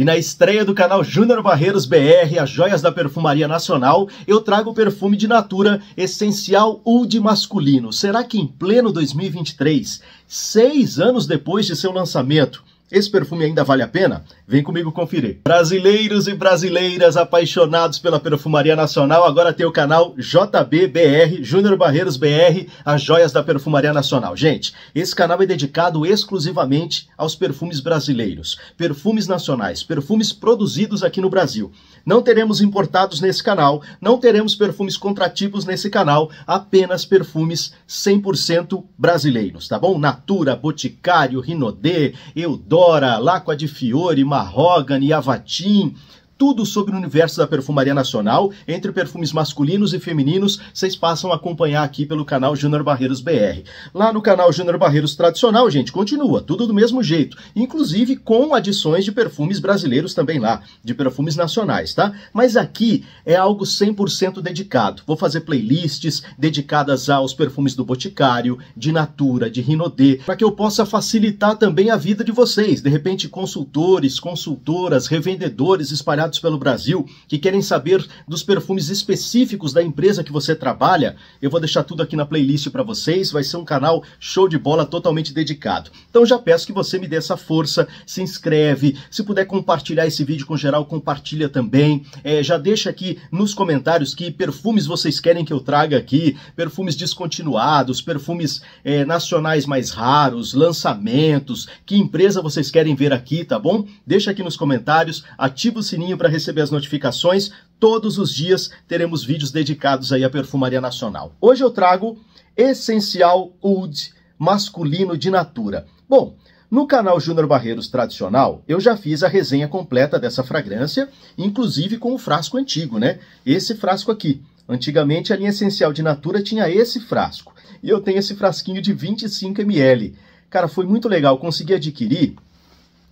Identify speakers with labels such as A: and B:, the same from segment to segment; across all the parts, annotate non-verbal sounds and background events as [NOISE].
A: E na estreia do canal Júnior Barreiros BR, as joias da perfumaria nacional, eu trago o perfume de Natura Essencial Oud Masculino. Será que em pleno 2023, seis anos depois de seu lançamento, esse perfume ainda vale a pena? Vem comigo conferir. Brasileiros e brasileiras apaixonados pela perfumaria nacional, agora tem o canal JBBR, Júnior Barreiros BR, as joias da perfumaria nacional. Gente, esse canal é dedicado exclusivamente aos perfumes brasileiros, perfumes nacionais, perfumes produzidos aqui no Brasil. Não teremos importados nesse canal, não teremos perfumes contrativos nesse canal, apenas perfumes 100% brasileiros, tá bom? Natura, Boticário, Rinodê, Eudó, Pandora, de Fiore, Mahogany, Avatim, tudo sobre o universo da perfumaria nacional, entre perfumes masculinos e femininos, vocês passam a acompanhar aqui pelo canal Júnior Barreiros BR. Lá no canal Júnior Barreiros Tradicional, gente, continua, tudo do mesmo jeito, inclusive com adições de perfumes brasileiros também lá, de perfumes nacionais, tá? Mas aqui é algo 100% dedicado. Vou fazer playlists dedicadas aos perfumes do Boticário, de Natura, de Rinodê, para que eu possa facilitar também a vida de vocês, de repente consultores, consultoras, revendedores espalhados espalhados pelo Brasil que querem saber dos perfumes específicos da empresa que você trabalha, eu vou deixar tudo aqui na playlist para vocês. Vai ser um canal show de bola totalmente dedicado. Então já peço que você me dê essa força, se inscreve, se puder compartilhar esse vídeo com geral, compartilha também. É, já deixa aqui nos comentários que perfumes vocês querem que eu traga aqui, perfumes descontinuados, perfumes é, nacionais mais raros, lançamentos, que empresa vocês querem ver aqui, tá bom? Deixa aqui nos comentários, ativa o sininho para receber as notificações. Todos os dias teremos vídeos dedicados aí à perfumaria nacional. Hoje eu trago Essencial Oud masculino de natura. Bom, no canal Júnior Barreiros tradicional, eu já fiz a resenha completa dessa fragrância, inclusive com o frasco antigo, né? Esse frasco aqui. Antigamente a linha essencial de Natura tinha esse frasco. E eu tenho esse frasquinho de 25 ml. Cara, foi muito legal, consegui adquirir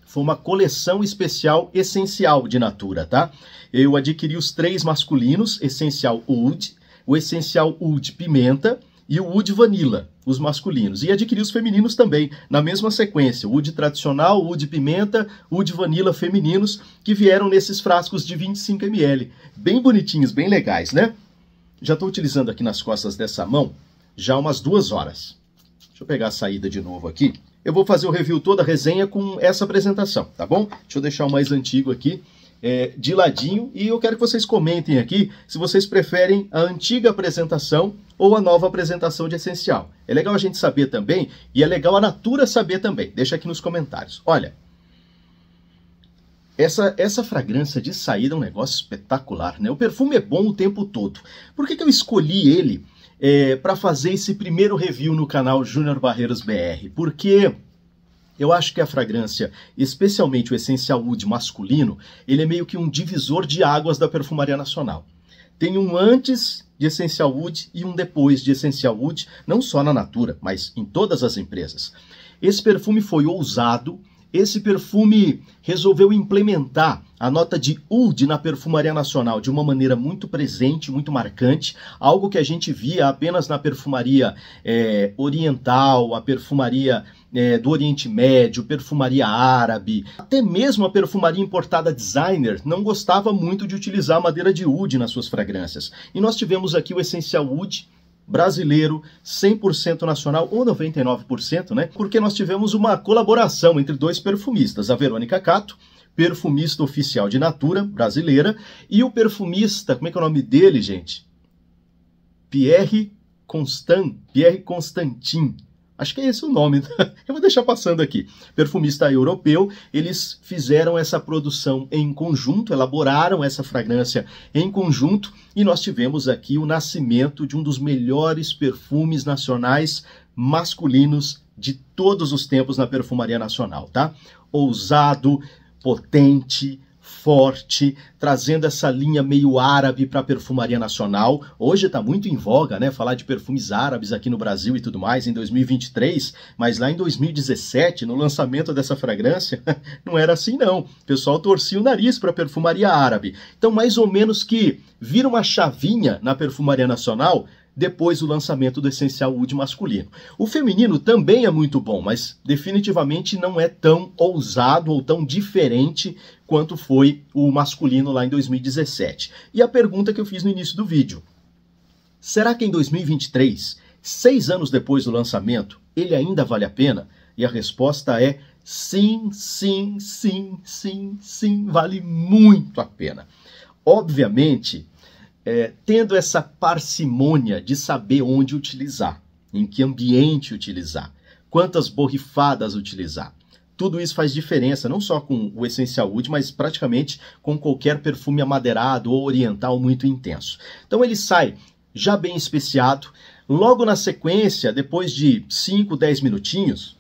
A: foi uma coleção especial essencial de Natura, tá? Eu adquiri os três masculinos, essencial Oud, o essencial Oud Pimenta e o Oud Vanilla, os masculinos. E adquiri os femininos também, na mesma sequência, Oud tradicional, Oud Pimenta, Oud Vanilla femininos, que vieram nesses frascos de 25 ml. Bem bonitinhos, bem legais, né? Já estou utilizando aqui nas costas dessa mão já umas duas horas. Deixa eu pegar a saída de novo aqui eu vou fazer o review toda a resenha com essa apresentação, tá bom? Deixa eu deixar o mais antigo aqui. É, de ladinho e eu quero que vocês comentem aqui se vocês preferem a antiga apresentação ou a nova apresentação de essencial. É legal a gente saber também e é legal a Natura saber também. Deixa aqui nos comentários. Olha, essa, essa fragrância de saída é um negócio espetacular, né? O perfume é bom o tempo todo. Por que, que eu escolhi ele? é, para fazer esse primeiro review no canal Júnior Barreiros BR, porque eu acho que a fragrância, especialmente o Essencial Wood masculino, ele é meio que um divisor de águas da perfumaria nacional. Tem um antes de Essencial Wood e um depois de Essencial Wood, não só na Natura, mas em todas as empresas. Esse perfume foi ousado, esse perfume resolveu implementar a nota de oud na perfumaria nacional de uma maneira muito presente, muito marcante, algo que a gente via apenas na perfumaria é, oriental, a perfumaria é, do Oriente Médio, perfumaria árabe, até mesmo a perfumaria importada designer não gostava muito de utilizar a madeira de oud nas suas fragrâncias. E nós tivemos aqui o essencial oud brasileiro, 100% nacional ou 99%, né? Porque nós tivemos uma colaboração entre dois perfumistas, a Verônica Cato, perfumista oficial de Natura, brasileira, e o perfumista, como é que é o nome dele, gente? Pierre Constant, Pierre Constantin, Acho que é esse o nome. Né? [LAUGHS] Eu vou deixar passando aqui. Perfumista europeu, eles fizeram essa produção em conjunto, elaboraram essa fragrância em conjunto e nós tivemos aqui o nascimento de um dos melhores perfumes nacionais masculinos de todos os tempos na perfumaria nacional, tá? Ousado, potente, forte, trazendo essa linha meio árabe para a perfumaria nacional. Hoje está muito em voga, né, falar de perfumes árabes aqui no Brasil e tudo mais em 2023, mas lá em 2017, no lançamento dessa fragrância, [LAUGHS] não era assim não. O pessoal torcia o nariz para a perfumaria árabe. Então, mais ou menos que vira uma chavinha na perfumaria nacional depois o lançamento do Essencial Wood masculino. O feminino também é muito bom, mas definitivamente não é tão ousado ou tão diferente quanto foi o masculino lá em 2017. E a pergunta que eu fiz no início do vídeo: será que em 2023, seis anos depois do lançamento, ele ainda vale a pena? E a resposta é sim, sim, sim, sim, sim, vale muito a pena. Obviamente, é, tendo essa parcimônia de saber onde utilizar, em que ambiente utilizar, quantas borrifadas utilizar. Tudo isso faz diferença, não só com o essencial Wood, mas praticamente com qualquer perfume amadeirado ou oriental muito intenso. Então ele sai já bem especiado. Logo na sequência, depois de 5, 10 minutinhos,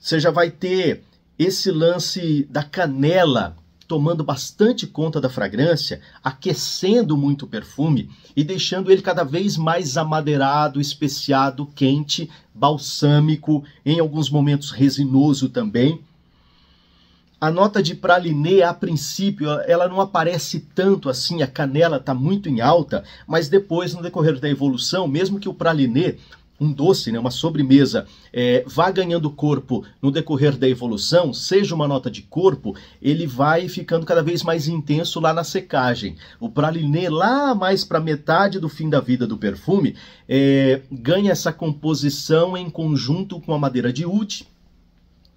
A: você já vai ter esse lance da canela tomando bastante conta da fragrância, aquecendo muito o perfume e deixando ele cada vez mais amadeirado, especiado, quente, balsâmico, em alguns momentos resinoso também. A nota de pralinê, a princípio, ela não aparece tanto assim, a canela está muito em alta, mas depois, no decorrer da evolução, mesmo que o pralinê um doce, né, uma sobremesa, é, vá ganhando corpo no decorrer da evolução, seja uma nota de corpo, ele vai ficando cada vez mais intenso lá na secagem. O praliné, lá mais para metade do fim da vida do perfume, é, ganha essa composição em conjunto com a madeira de oud,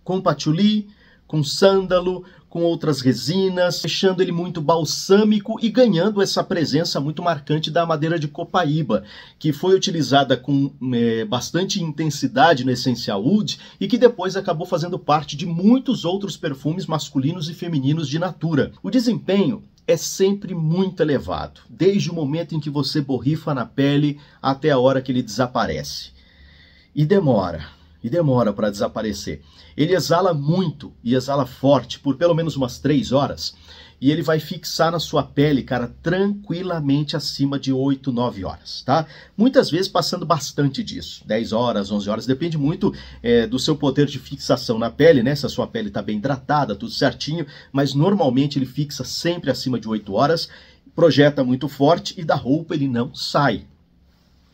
A: com patchouli, com sândalo, com outras resinas, deixando ele muito balsâmico e ganhando essa presença muito marcante da madeira de copaíba, que foi utilizada com é, bastante intensidade no Essencial Wood e que depois acabou fazendo parte de muitos outros perfumes masculinos e femininos de Natura. O desempenho é sempre muito elevado, desde o momento em que você borrifa na pele até a hora que ele desaparece. E demora, e demora para desaparecer. Ele exala muito e exala forte por pelo menos umas três horas e ele vai fixar na sua pele, cara, tranquilamente acima de 8, 9 horas, tá? Muitas vezes passando bastante disso, 10 horas, 11 horas, depende muito é, do seu poder de fixação na pele, né? Se a sua pele está bem hidratada, tudo certinho, mas normalmente ele fixa sempre acima de 8 horas projeta muito forte e da roupa ele não sai,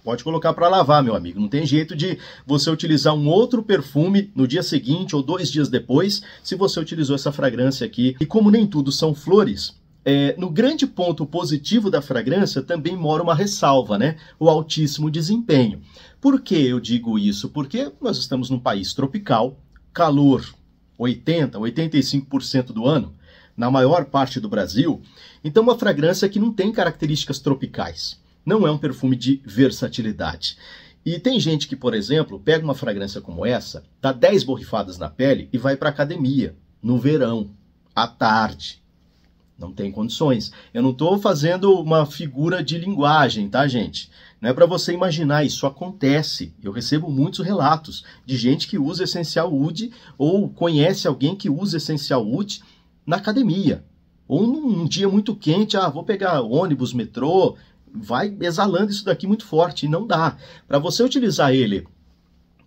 A: Pode colocar para lavar, meu amigo. Não tem jeito de você utilizar um outro perfume no dia seguinte ou dois dias depois se você utilizou essa fragrância aqui. E como nem tudo são flores, é, no grande ponto positivo da fragrância também mora uma ressalva, né? O altíssimo desempenho. Por que eu digo isso? Porque nós estamos num país tropical, calor 80, 85% do ano, na maior parte do Brasil. Então, uma fragrância que não tem características tropicais não é um perfume de versatilidade. E tem gente que, por exemplo, pega uma fragrância como essa, dá 10 borrifadas na pele e vai para academia no verão, à tarde. Não tem condições. Eu não estou fazendo uma figura de linguagem, tá, gente? Não é para você imaginar, isso acontece. Eu recebo muitos relatos de gente que usa essencial UD ou conhece alguém que usa essencial UD na academia. Ou num, num dia muito quente, ah, vou pegar ônibus, metrô, vai exalando isso daqui muito forte e não dá. Para você utilizar ele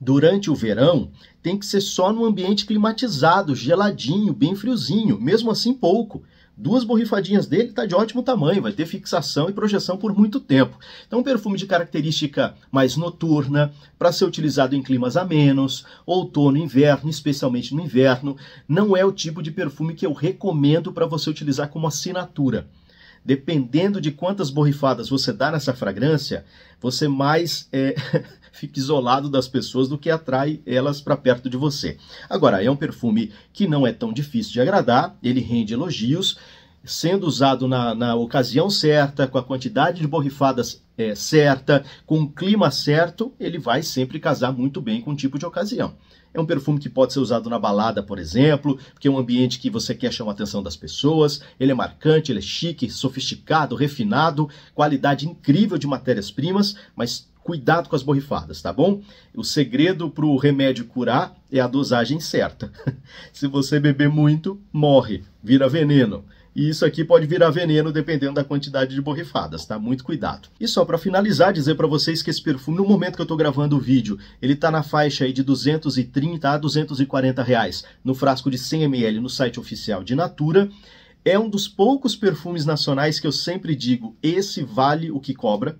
A: durante o verão, tem que ser só num ambiente climatizado, geladinho, bem friozinho, mesmo assim pouco. Duas borrifadinhas dele está de ótimo tamanho, vai ter fixação e projeção por muito tempo. Então, um perfume de característica mais noturna, para ser utilizado em climas amenos, outono, inverno, especialmente no inverno, não é o tipo de perfume que eu recomendo para você utilizar como assinatura dependendo de quantas borrifadas você dá nessa fragrância, você mais é, [LAUGHS] fica isolado das pessoas do que atrai elas para perto de você. Agora, é um perfume que não é tão difícil de agradar, ele rende elogios sendo usado na, na ocasião certa, com a quantidade de borrifadas é, certa, com o clima certo, ele vai sempre casar muito bem com o tipo de ocasião. É um perfume que pode ser usado na balada, por exemplo, porque é um ambiente que você quer chamar a atenção das pessoas. Ele é marcante, ele é chique, sofisticado, refinado, qualidade incrível de matérias-primas, mas cuidado com as borrifadas, tá bom? O segredo para o remédio curar é a dosagem certa. [LAUGHS] Se você beber muito, morre, vira veneno. E isso aqui pode virar veneno dependendo da quantidade de borrifadas, tá? Muito cuidado. E só para finalizar, dizer para vocês que esse perfume, no momento que eu estou gravando o vídeo, ele tá na faixa aí de 230 a 240 reais no frasco de 100 ml no site oficial de Natura. É um dos poucos perfumes nacionais que eu sempre digo, esse vale o que cobra.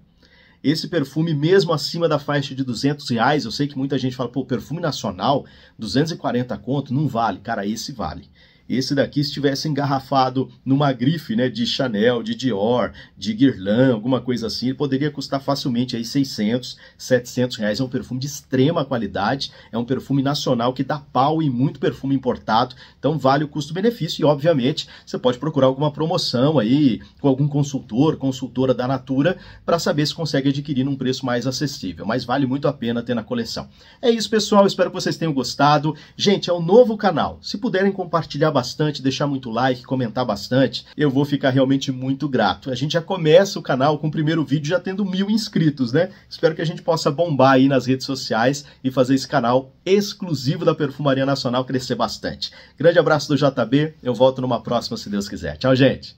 A: Esse perfume, mesmo acima da faixa de 200 reais, eu sei que muita gente fala, pô, perfume nacional, 240 conto, não vale. Cara, esse vale esse daqui estivesse engarrafado numa grife né, de Chanel, de Dior, de Guerlain, alguma coisa assim, ele poderia custar facilmente aí 600, 700 reais. É um perfume de extrema qualidade, é um perfume nacional que dá pau em muito perfume importado, então vale o custo-benefício e, obviamente, você pode procurar alguma promoção aí com algum consultor, consultora da Natura, para saber se consegue adquirir num preço mais acessível. Mas vale muito a pena ter na coleção. É isso, pessoal. Espero que vocês tenham gostado. Gente, é um novo canal. Se puderem compartilhar bastante, deixar muito like, comentar bastante, eu vou ficar realmente muito grato. A gente já começa o canal com o primeiro vídeo já tendo mil inscritos, né? Espero que a gente possa bombar aí nas redes sociais e fazer esse canal exclusivo da Perfumaria Nacional crescer bastante. Grande abraço do JB, eu volto numa próxima se Deus quiser. Tchau, gente!